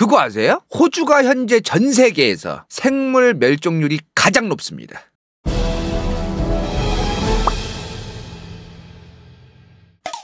그거 아세요? 호주가 현재 전 세계에서 생물 멸종률이 가장 높습니다.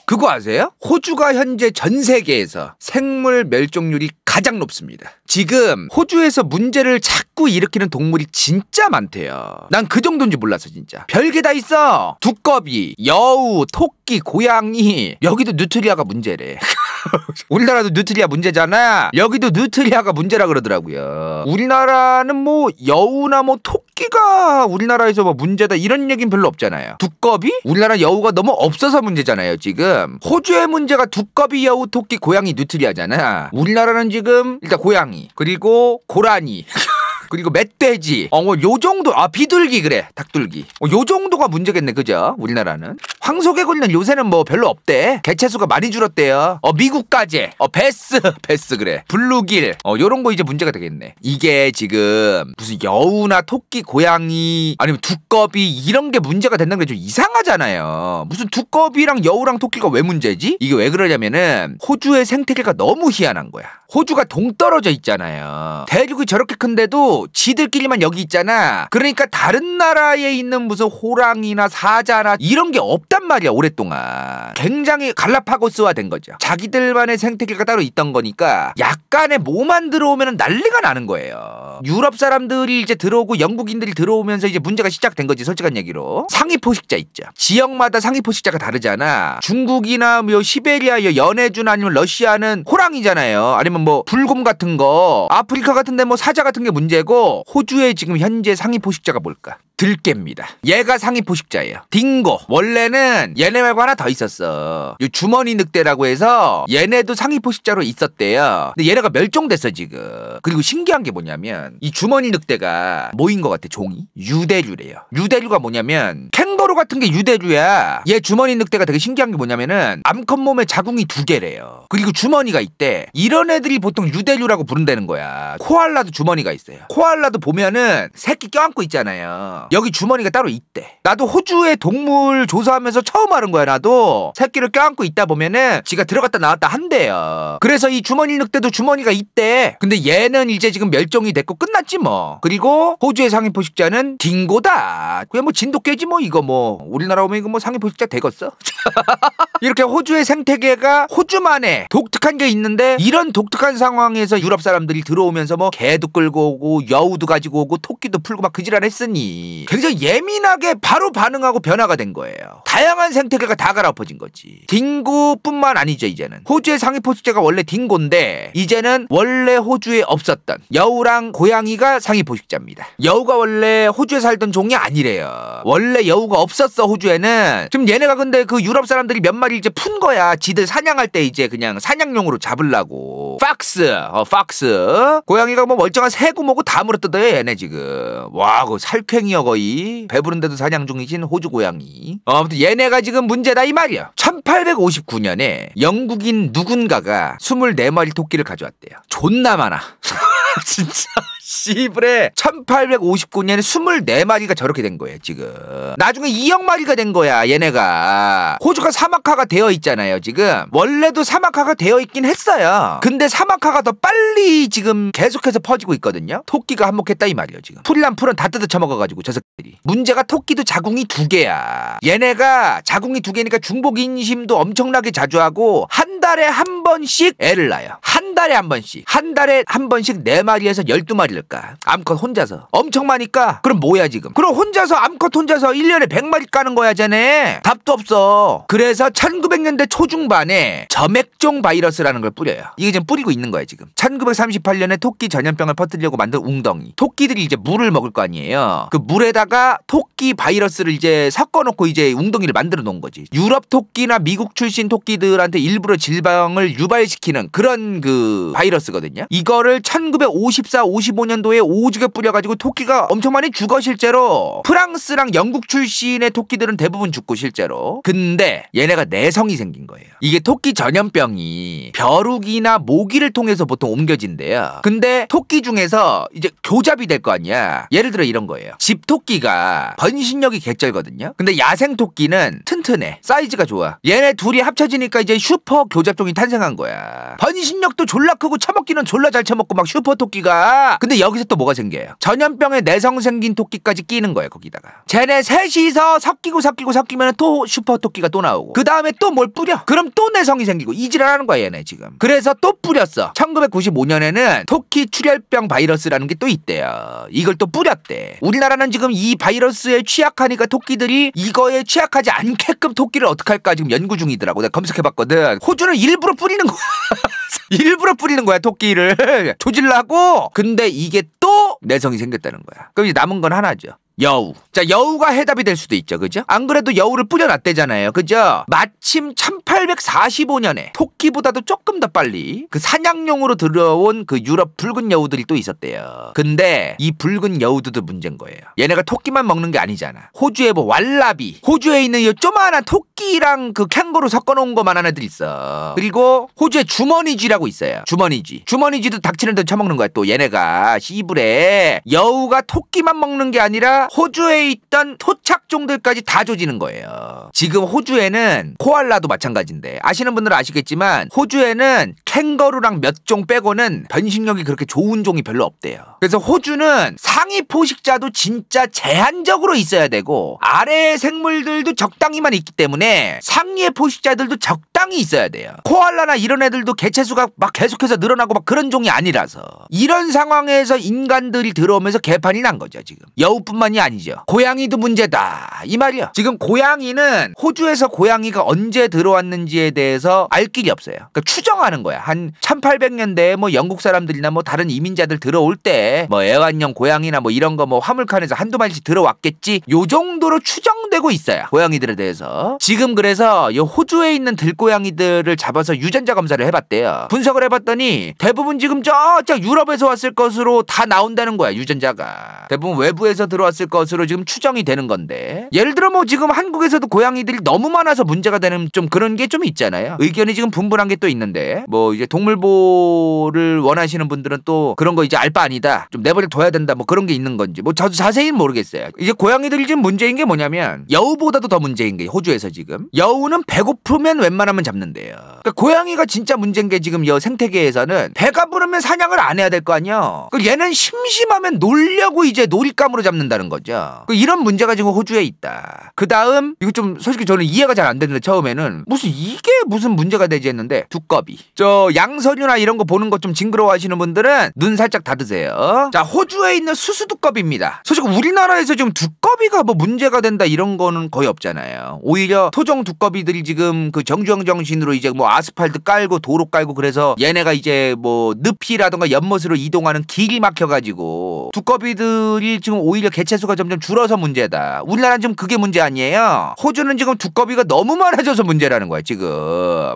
그거 아세요? 호주가 현재 전 세계에서 생물 멸종률이 가장 높습니다. 지금 호주에서 문제를 자꾸 일으키는 동물이 진짜 많대요. 난 그 정도인지 몰랐어 진짜. 별게 다 있어. 두꺼비, 여우, 토끼, 고양이. 여기도 뉴트리아가 문제래. 우리나라도 뉴트리아 문제잖아. 여기도 뉴트리아가 문제라 그러더라고요. 우리나라는 뭐 여우나 뭐 토끼가 우리나라에서 뭐 문제다 이런 얘기는 별로 없잖아요. 두꺼비? 우리나라 여우가 너무 없어서 문제잖아요, 지금. 호주의 문제가 두꺼비, 여우, 토끼, 고양이, 뉴트리아잖아. 우리나라는 지금 일단 고양이, 그리고 고라니. 그리고 멧돼지, 어, 뭐, 요 정도, 아, 비둘기 그래, 닭둘기. 어, 요 정도가 문제겠네, 그죠? 우리나라는. 황소개구리는 요새는 뭐 별로 없대. 개체수가 많이 줄었대요. 어, 미국까지. 어, 베스, 베스 그래. 블루길, 어, 요런 거 이제 문제가 되겠네. 이게 지금 무슨 여우나 토끼, 고양이, 아니면 두꺼비 이런 게 문제가 된다는 게 좀 이상하잖아요. 무슨 두꺼비랑 여우랑 토끼가 왜 문제지? 이게 왜 그러냐면은 호주의 생태계가 너무 희한한 거야. 호주가 동떨어져 있잖아요. 대륙이 저렇게 큰데도 지들끼리만 여기 있잖아. 그러니까 다른 나라에 있는 무슨 호랑이나 사자나 이런 게 없단 말이야 오랫동안. 굉장히 갈라파고스화 된 거죠. 자기들만의 생태계가 따로 있던 거니까 약간의 뭐만 들어오면 난리가 나는 거예요. 유럽 사람들이 이제 들어오고 영국인들이 들어오면서 이제 문제가 시작된 거지 솔직한 얘기로. 상위 포식자 있죠. 지역마다 상위 포식자가 다르잖아. 중국이나 뭐 시베리아 뭐 연해준 아니면 러시아는 호랑이잖아요. 아니면 뭐 불곰 같은 거 아프리카 같은데 뭐 사자 같은 게 문제고 되고 호주의 지금 현재 상위 포식자가 뭘까? 들깨입니다. 얘가 상위 포식자예요. 딩고. 원래는 얘네 말고 하나 더 있었어. 이 주머니 늑대라고 해서 얘네도 상위 포식자로 있었대요. 근데 얘네가 멸종됐어 지금. 그리고 신기한 게 뭐냐면 이 주머니 늑대가 뭐인 것 같아 종이? 유대류래요. 유대류가 뭐냐면 캥거루 같은 게 유대류야. 얘 주머니 늑대가 되게 신기한 게 뭐냐면은 암컷 몸에 자궁이 두 개래요. 그리고 주머니가 있대. 이런 애들이 보통 유대류라고 부른다는 거야. 코알라도 주머니가 있어요. 코알라도 보면은 새끼 껴안고 있잖아요. 여기 주머니가 따로 있대. 나도 호주의 동물 조사하면서 처음 알은 거야. 나도 새끼를 껴안고 있다 보면은 지가 들어갔다 나왔다 한대요. 그래서 이 주머니 늑대도 주머니가 있대. 근데 얘는 이제 지금 멸종이 됐고 끝났지 뭐. 그리고 호주의 상위 포식자는 딩고다. 그게뭐진도깨지뭐 뭐 이거 뭐 우리나라 오면 이거 뭐 상위 포식자 되겠어? 이렇게 호주의 생태계가 호주만의 독특한 게 있는데 이런 독특한 상황에서 유럽 사람들이 들어오면서 뭐 개도 끌고 오고 여우도 가지고 오고 토끼도 풀고 막 그지랄 했으니 굉장히 예민하게 바로 반응하고 변화가 된 거예요. 다양한 생태계가 다 갈아엎어진 거지. 딩고뿐만 아니죠 이제는. 호주의 상위포식제가 원래 딩고인데 이제는 원래 호주에 없었던 여우랑 고양이가 상위포식자입니다. 여우가 원래 호주에 살던 종이 아니래요. 원래 여우가 없었어 호주에는. 지금 얘네가 근데 그 유럽 사람들이 몇만 마리 이제 푼 거야. 지들 사냥할 때 이제 그냥 사냥용으로 잡으려고. 팍스, 어, 팍스. 고양이가 뭐 멀쩡한 새구 뭐고 다 물어뜯어요, 얘네 지금. 와, 그 살쾡이여 거의. 배부른데도 사냥 중이신 호주 고양이. 어, 아무튼 얘네가 지금 문제다 이 말이야. 1859년에 영국인 누군가가 24마리 토끼를 가져왔대요. 존나 많아. 진짜. 씨브레 1859년에 24마리가 저렇게 된 거예요 지금 나중에 2억 마리가 된 거야 얘네가 호주가 사막화가 되어 있잖아요 지금 원래도 사막화가 되어 있긴 했어요 근데 사막화가 더 빨리 지금 계속해서 퍼지고 있거든요 토끼가 한몫했다 이 말이에요 지금 풀이란 풀은 다 뜯어 쳐먹어가지고 저 새끼들이 문제가 토끼도 자궁이 두 개야 얘네가 자궁이 두 개니까 중복 인심도 엄청나게 자주 하고 한 달에 한 번씩 애를 낳아요 한 달에 한 번씩 한 달에 한 번씩 네마리에서 1 2 마리를 할까? 암컷 혼자서. 엄청 많으니까. 그럼 뭐야 지금? 그럼 혼자서 암컷 혼자서 1년에 100마리 까는 거야 쟤네. 답도 없어. 그래서 1900년대 초중반에 점액종 바이러스라는 걸 뿌려요. 이게 지금 뿌리고 있는 거야 지금. 1938년에 토끼 전염병을 퍼뜨리려고 만든 웅덩이. 토끼들이 이제 물을 먹을 거 아니에요. 그 물에다가 토끼 바이러스를 이제 섞어놓고 이제 웅덩이를 만들어 놓은 거지. 유럽 토끼나 미국 출신 토끼들한테 일부러 질병을 유발시키는 그런 그 바이러스거든요. 이거를 1954, 55 1945년도에 오죽에 뿌려가지고 토끼가 엄청 많이 죽어 실제로 프랑스랑 영국 출신의 토끼들은 대부분 죽고 실제로 근데 얘네가 내성이 생긴 거예요 이게 토끼 전염병이 벼룩이나 모기를 통해서 보통 옮겨진대요 근데 토끼 중에서 이제 교잡이 될 거 아니야 예를 들어 이런 거예요 집토끼가 번신력이 개쩔거든요 근데 야생토끼는 튼튼해 사이즈가 좋아 얘네 둘이 합쳐지니까 이제 슈퍼 교잡종이 탄생한 거야 번신력도 졸라 크고 처먹기는 졸라 잘 처먹고 막 슈퍼토끼가 근데 근데 여기서 또 뭐가 생겨요? 전염병에 내성 생긴 토끼까지 끼는 거예요, 거기다가. 쟤네 셋이서 섞이고 섞이고 섞이면 또 슈퍼 토끼가 또 나오고. 그 다음에 또 뭘 뿌려? 그럼 또 내성이 생기고. 이질을 하는 거야, 얘네 지금. 그래서 또 뿌렸어. 1995년에는 토끼 출혈병 바이러스라는 게 또 있대요. 이걸 또 뿌렸대. 우리나라는 지금 이 바이러스에 취약하니까 토끼들이 이거에 취약하지 않게끔 토끼를 어떻게 할까 지금 연구 중이더라고. 내가 검색해봤거든. 호주는 일부러 뿌리는 거야. 일부러 뿌리는 거야 토끼를 조질라고 근데 이게 또 내성이 생겼다는 거야 그럼 이제 남은 건 하나죠 여우. 자, 여우가 해답이 될 수도 있죠. 그죠? 안 그래도 여우를 뿌려놨대잖아요. 그죠? 마침 1845년에 토끼보다도 조금 더 빨리 그 사냥용으로 들어온 그 유럽 붉은 여우들이 또 있었대요. 근데 이 붉은 여우들도 문제인 거예요. 얘네가 토끼만 먹는 게 아니잖아. 호주에 뭐 왈라비, 호주에 있는 이 조그마한 토끼랑 그 캥거루 섞어놓은 것만한 애들 있어. 그리고 호주에 주머니쥐라고 있어요. 주머니쥐. 주머니쥐도 닥치는 데 처먹는 거야. 또 얘네가 시브레 여우가 토끼만 먹는 게 아니라 호주에 있던 토착종들까지 다 조지는 거예요. 지금 호주에는 코알라도 마찬가지인데 아시는 분들은 아시겠지만 호주에는 생거루랑몇종 빼고는 변식력이 그렇게 좋은 종이 별로 없대요. 그래서 호주는 상위 포식자도 진짜 제한적으로 있어야 되고 아래의 생물들도 적당히만 있기 때문에 상위의 포식자들도 적당히 있어야 돼요. 코알라나 이런 애들도 개체수가 막 계속해서 늘어나고 막 그런 종이 아니라서 이런 상황에서 인간들이 들어오면서 개판이 난 거죠 지금. 여우뿐만이 아니죠. 고양이도 문제다 이 말이요. 지금 고양이는 호주에서 고양이가 언제 들어왔는지에 대해서 알 길이 없어요. 그러니까 추정하는 거야. 한 1800년대 뭐 영국 사람들이나 뭐 다른 이민자들 들어올 때 뭐 애완용 고양이나 뭐 이런 거 뭐 화물칸에서 한두 마리씩 들어왔겠지 요 정도로 추정되고 있어요 고양이들에 대해서 지금 그래서 요 호주에 있는 들고양이들을 잡아서 유전자 검사를 해봤대요 분석을 해봤더니 대부분 지금 저쪽 유럽에서 왔을 것으로 다 나온다는 거야 유전자가 대부분 외부에서 들어왔을 것으로 지금 추정이 되는 건데 예를 들어 뭐 지금 한국에서도 고양이들이 너무 많아서 문제가 되는 좀 그런 게 좀 있잖아요 의견이 지금 분분한 게 또 있는데 뭐 이제 동물보를 호 원하시는 분들은 또 그런 거 이제 알바 아니다. 좀 내버려 둬야 된다. 뭐 그런 게 있는 건지. 뭐 저도 자세히는 모르겠어요. 이제 고양이들이 지금 문제인 게 뭐냐면 여우보다도 더 문제인 게 호주에서 지금 여우는 배고프면 웬만하면 잡는데요. 그러니까 고양이가 진짜 문제인 게 지금 여 생태계에서는 배가 부르면 사냥을 안 해야 될 거 아니야. 그 그러니까 얘는 심심하면 놀려고 이제 놀잇감으로 잡는다는 거죠. 그 이런 문제가 지금 호주에 있다. 그 다음 이거 좀 솔직히 저는 이해가 잘 안 되는데 처음에는 무슨 이게 무슨 문제가 되지 했는데 두꺼비. 저 양선류나 이런 거 보는 거 좀 징그러워 하시는 분들은 눈 살짝 닫으세요. 자, 호주에 있는 수수 두꺼비입니다. 솔직히 우리나라에서 지금 두꺼비가 뭐 문제가 된다 이런 거는 거의 없잖아요. 오히려 토종 두꺼비들이 지금 그 정주영 정신으로 이제 뭐 아스팔트 깔고 도로 깔고 그래서 얘네가 이제 뭐 늪이라던가 연못으로 이동하는 길이 막혀가지고 두꺼비들이 지금 오히려 개체수가 점점 줄어서 문제다. 우리나라는 지금 그게 문제 아니에요. 호주는 지금 두꺼비가 너무 많아져서 문제라는 거야, 지금.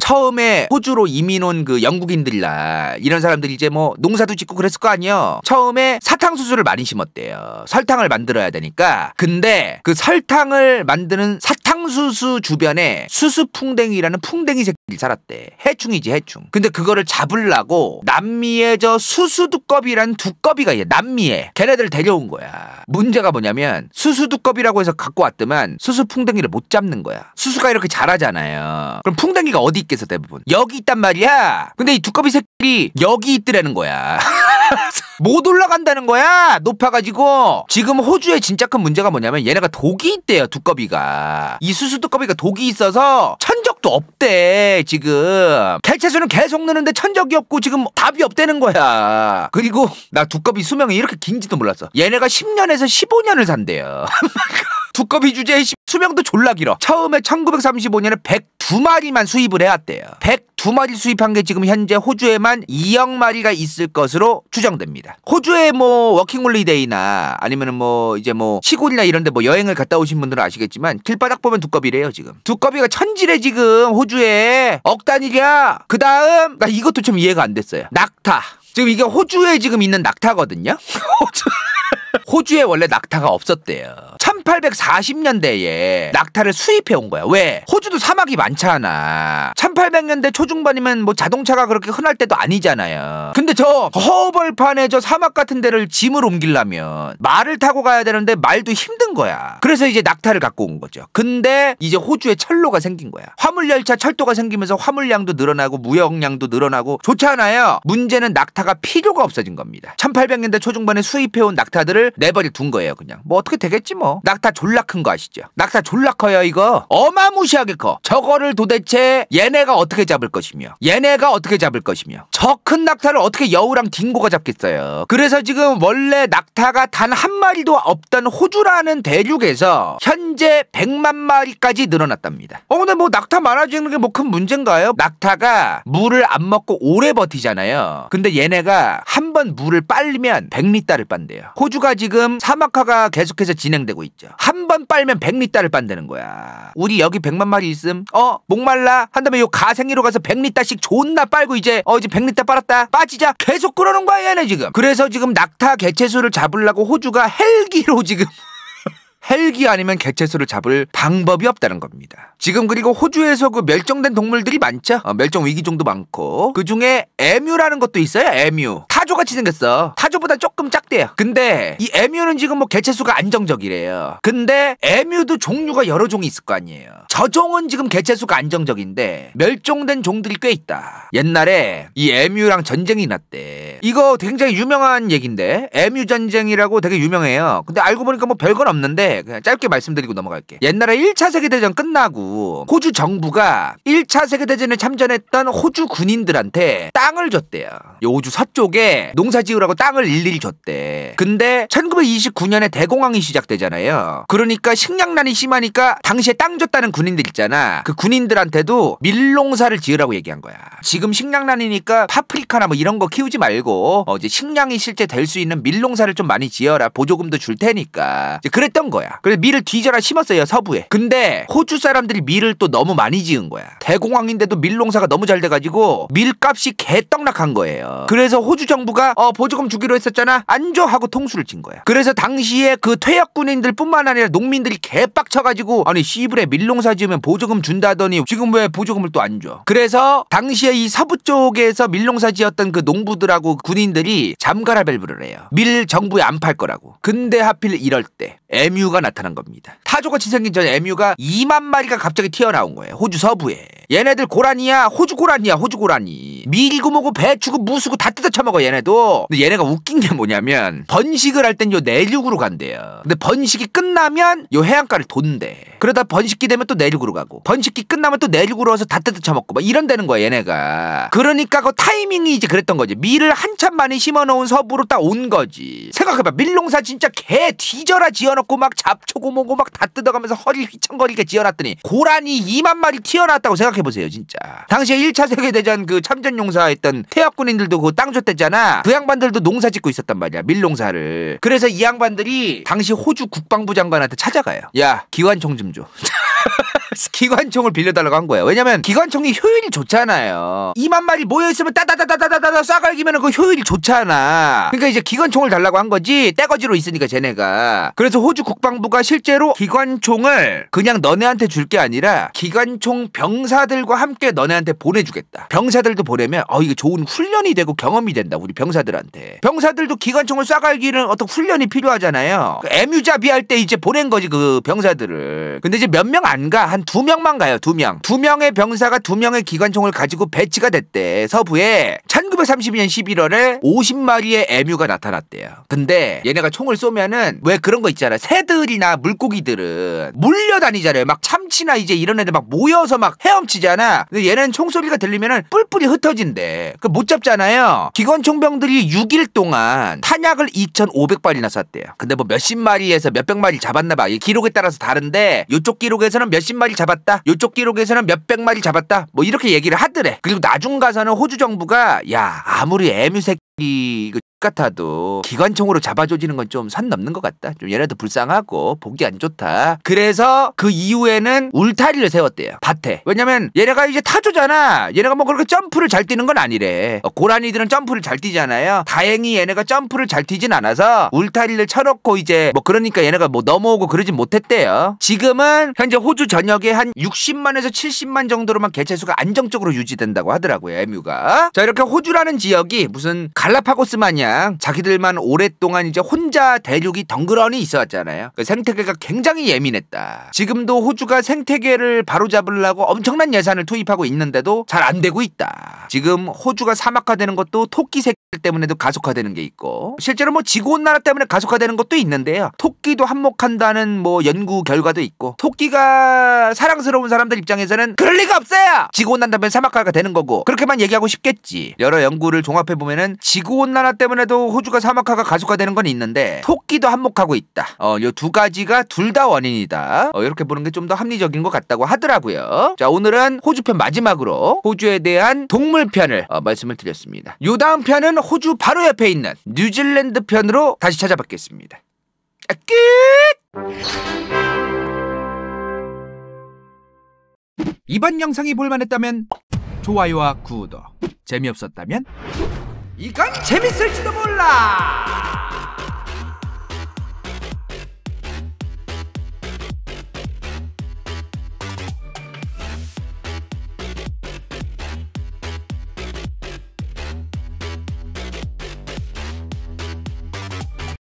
처음에 호주로 이민 온 그그 영국인들이나 이런 사람들이 이제 뭐 농사도 짓고 그랬을 거 아니에요. 처음에 사탕수수를 많이 심었대요. 설탕을 만들어야 되니까. 근데 그 설탕을 만드는 사탕 상수수 주변에 수수풍뎅이라는 풍뎅이 새끼를 살았대. 해충이지 해충. 근데 그거를 잡으려고 남미의 저 수수두꺼비라는 두꺼비가 있어. 남미에 걔네들 데려온 거야. 문제가 뭐냐면 수수두꺼비라고 해서 갖고 왔더만 수수풍뎅이를 못 잡는 거야. 수수가 이렇게 자라잖아요. 그럼 풍뎅이가 어디 있겠어 대부분? 여기 있단 말이야. 근데 이 두꺼비 새끼 여기 있더라는 거야. 못 올라간다는 거야 높아가지고 지금 호주의 진짜 큰 문제가 뭐냐면 얘네가 독이 있대요 두꺼비가 이 수수 두꺼비가 독이 있어서 천적도 없대 지금 개체수는 계속 느는데 천적이 없고 지금 답이 없다는 거야 그리고 나 두꺼비 수명이 이렇게 긴지도 몰랐어 얘네가 10년에서 15년을 산대요 두꺼비 주제의 수명도 졸라 길어 처음에 1935년에 102마리만 수입을 해왔대요 두 마리 수입한 게 지금 현재 호주에만 2억 마리가 있을 것으로 추정됩니다. 호주에 뭐 워킹홀리데이나 아니면뭐 이제 뭐 시골이나 이런데 뭐 여행을 갔다 오신 분들은 아시겠지만 길바닥 보면 두꺼비래요 지금. 두꺼비가 천지래 지금 호주에 억 단위야. 그 다음 나 이것도 좀 이해가 안 됐어요. 낙타. 지금 이게 호주에 지금 있는 낙타거든요. 호주. 호주에 원래 낙타가 없었대요. 1840년대에 낙타를 수입해 온 거야. 왜? 호주도 사막이 많잖아. 1800년대 초중반이면 뭐 자동차가 그렇게 흔할 때도 아니잖아요. 근데 저 허벌판에 저 사막 같은 데를 짐을 옮기려면 말을 타고 가야 되는데 말도 힘든 거야. 그래서 이제 낙타를 갖고 온 거죠. 근데 이제 호주에 철로가 생긴 거야. 화물열차 철도가 생기면서 화물량도 늘어나고 무역량도 늘어나고 좋잖아요. 문제는 낙타가 필요가 없어진 겁니다. 1800년대 초중반에 수입해온 낙타들을 내버려 둔 거예요, 그냥. 뭐 어떻게 되겠지 뭐. 낙 낙타 졸라 큰 거 아시죠? 낙타 졸라 커요 이거 어마무시하게 커 저거를 도대체 얘네가 어떻게 잡을 것이며 얘네가 어떻게 잡을 것이며 저 큰 낙타를 어떻게 여우랑 딩고가 잡겠어요 그래서 지금 원래 낙타가 단 한 마리도 없던 호주라는 대륙에서 현재 100만 마리까지 늘어났답니다 어 근데 뭐 낙타 많아지는 게 뭐 큰 문제인가요? 낙타가 물을 안 먹고 오래 버티잖아요 근데 얘네가 한 번 물을 빨리면 100리터를 빤대요 호주가 지금 사막화가 계속해서 진행되고 있죠 한번 빨면 100리터를 빤다는 거야. 우리 여기 100만 마리 있음. 어? 목말라? 한다음에 요 가생이로 가서 100리터씩 존나 빨고 이제 어 이제 100리터 빨았다. 빠지자. 계속 그러는 거야 얘네 지금. 그래서 지금 낙타 개체수를 잡으려고 호주가 헬기로 지금 헬기 아니면 개체수를 잡을 방법이 없다는 겁니다. 지금 그리고 호주에서 그 멸종된 동물들이 많죠. 어, 멸종 위기종도 많고 그 중에 에뮤라는 것도 있어요. 에뮤 타조같이 생겼어. 타조보다 조금 작대요. 근데 이 에뮤는 지금 뭐 개체수가 안정적이래요. 근데 에뮤도 종류가 여러 종이 있을 거 아니에요. 저 종은 지금 개체수가 안정적인데 멸종된 종들이 꽤 있다. 옛날에 이 에뮤랑 전쟁이 났대. 이거 굉장히 유명한 얘긴데 에뮤 전쟁이라고 되게 유명해요. 근데 알고 보니까 뭐 별건 없는데 그냥 짧게 말씀드리고 넘어갈게. 옛날에 1차 세계대전 끝나고 호주 정부가 1차 세계대전에 참전했던 호주 군인들한테 땅을 줬대요. 요 호주 서쪽에 농사 지으라고 땅을 일일이 줬대. 근데 1929년에 대공황이 시작되잖아요. 그러니까 식량난이 심하니까 당시에 땅 줬다는 군인들 있잖아. 그 군인들한테도 밀농사를 지으라고 얘기한 거야. 지금 식량난이니까 파프리카나 뭐 이런 거 키우지 말고 어 이제 식량이 실제 될 수 있는 밀농사를 좀 많이 지어라. 보조금도 줄 테니까. 그랬던 거야. 거야. 그래서 밀을 뒤져라 심었어요 서부에. 근데 호주 사람들이 밀을 또 너무 많이 지은 거야. 대공황인데도 밀 농사가 너무 잘 돼가지고 밀값이 개떡락한 거예요. 그래서 호주 정부가 어 보조금 주기로 했었잖아 안줘 하고 통수를 친 거야. 그래서 당시에 그 퇴역 군인들뿐만 아니라 농민들이 개빡쳐가지고 아니 시브레 밀 농사 지으면 보조금 준다더니 지금 왜 보조금을 또 안 줘? 그래서 당시에 이 서부 쪽에서 밀 농사 지었던 그 농부들하고 군인들이 잠가라 밸브를 해요. 밀 정부에 안 팔 거라고. 근데 하필 이럴 때 MU MU가 나타난 겁니다. 타조같이 생긴 전에뮤가 2만 마리가 갑자기 튀어나온 거예요. 호주 서부에. 얘네들 고라니야 호주 고라니야 호주 고라니 밀고 뭐고 배추고 무수고 다 뜯어 쳐먹어 얘네도 근데 얘네가 웃긴 게 뭐냐면 번식을 할 땐 요 내륙으로 간대요 근데 번식이 끝나면 요 해안가를 돈대 그러다 번식기 되면 또 내륙으로 가고 번식기 끝나면 또 내륙으로 와서 다 뜯어 쳐먹고 막 이런다는 거야 얘네가 그러니까 그 타이밍이 이제 그랬던 거지 밀을 한참 많이 심어놓은 서부로 딱 온 거지 생각해봐 밀농사 진짜 개 뒤져라 지어놓고 막 잡초고 뭐고 막 다 뜯어가면서 허리 휘청거리게 지어놨더니 고라니 2만 마리 튀어나왔다고 생각해보세요 진짜 당시에 1차 세계대전 그 참전 용사했던 태학 군인들도 그 땅 줬댔잖아 그 양반들도 농사 짓고 있었단 말이야 밀농사를 그래서 이 양반들이 당시 호주 국방부 장관한테 찾아가요 야 기관총 좀줘 기관총을 빌려달라고 한 거예요. 왜냐면 기관총이 효율이 좋잖아요. 2만 마리 모여있으면 따다다다다다다 쏴갈기면 그 효율이 좋잖아. 그러니까 이제 기관총을 달라고 한 거지 떼거지로 있으니까 쟤네가. 그래서 호주 국방부가 실제로 기관총을 그냥 너네한테 줄 게 아니라 기관총 병사들과 함께 너네한테 보내주겠다. 병사들도 보내면 어 이게 좋은 훈련이 되고 경험이 된다 우리 병사들한테. 병사들도 기관총을 쏴갈기는 어떤 훈련이 필요하잖아요. 그 애뮤자비 할때 이제 보낸 거지 그 병사들을. 근데 이제 몇 명 안 가. 한 한두 명만 가요. 두 명. 두 명의 병사가 두 명의 기관총을 가지고 배치가 됐대. 서부에 1932년 11월에 50마리의 에뮤가 나타났대요. 근데 얘네가 총을 쏘면은 왜 그런 거 있잖아. 새들이나 물고기들은 몰려다니잖아요. 막 참치나 이제 이런 애들 막 모여서 막 헤엄치잖아. 근데 얘는 총소리가 들리면은 뿔뿔이 흩어진대. 그 못 잡잖아요. 기관총병들이 6일 동안 탄약을 2,500발이나 쐈대요. 근데 뭐 몇십 마리에서 몇백 마리 잡았나 봐. 이 기록에 따라서 다른데 이쪽 기록에서는 몇십 마리 마리 잡았다. 요쪽 기록에서는 몇백 마리 잡았다. 뭐 이렇게 얘기를 하더래. 그리고 나중 가서는 호주 정부가 야 아무리 애뮤 새끼 그 같아도 기관총으로 잡아줘지는건좀산 넘는 것 같다. 좀 얘네도 불쌍하고 보기 안 좋다. 그래서 그 이후에는 울타리를 세웠대요. 밭에. 왜냐면 얘네가 이제 타조잖아. 얘네가 뭐 그렇게 점프를 잘 뛰는 건 아니래. 어, 고라니들은 점프를 잘 뛰잖아요. 다행히 얘네가 점프를 잘 뛰진 않아서 울타리를 쳐놓고 이제 뭐 그러니까 얘네가 뭐 넘어오고 그러진 못했대요. 지금은 현재 호주 전역에 한 60만에서 70만 정도로만 개체수가 안정적으로 유지된다고 하더라고요. 에뮤가. 자 이렇게 호주라는 지역이 무슨 갈라파고스만이야 그냥 자기들만 오랫동안 이제 혼자 대륙이 덩그러니 있어왔잖아요. 그 생태계가 굉장히 예민했다. 지금도 호주가 생태계를 바로잡으려고 엄청난 예산을 투입하고 있는데도 잘 안 되고 있다. 지금 호주가 사막화되는 것도 토끼 새끼 때문에도 가속화되는 게 있고 실제로 뭐 지구온 난화 때문에 가속화되는 것도 있는데요. 토끼도 한몫한다는 뭐 연구 결과도 있고 토끼가 사랑스러운 사람들 입장에서는 그럴 리가 없어요. 지구온난화 때문에 사막화가 되는 거고 그렇게만 얘기하고 싶겠지. 여러 연구를 종합해 보면은 지구온난화 때문에 이야기도 호주가 사막화가 가속화되는 건 있는데 토끼도 한몫하고 있다. 어, 요 두 가지가 둘 다 원인이다. 어, 이렇게 보는 게 좀 더 합리적인 것 같다고 하더라고요. 자, 오늘은 호주편 마지막으로 호주에 대한 동물편을 어, 말씀을 드렸습니다. 요 다음 편은 호주 바로 옆에 있는 뉴질랜드 편으로 다시 찾아뵙겠습니다. 아, 끝! 이번 영상이 볼만했다면 좋아요와 구독, 재미없었다면 이건 재밌을지도 몰라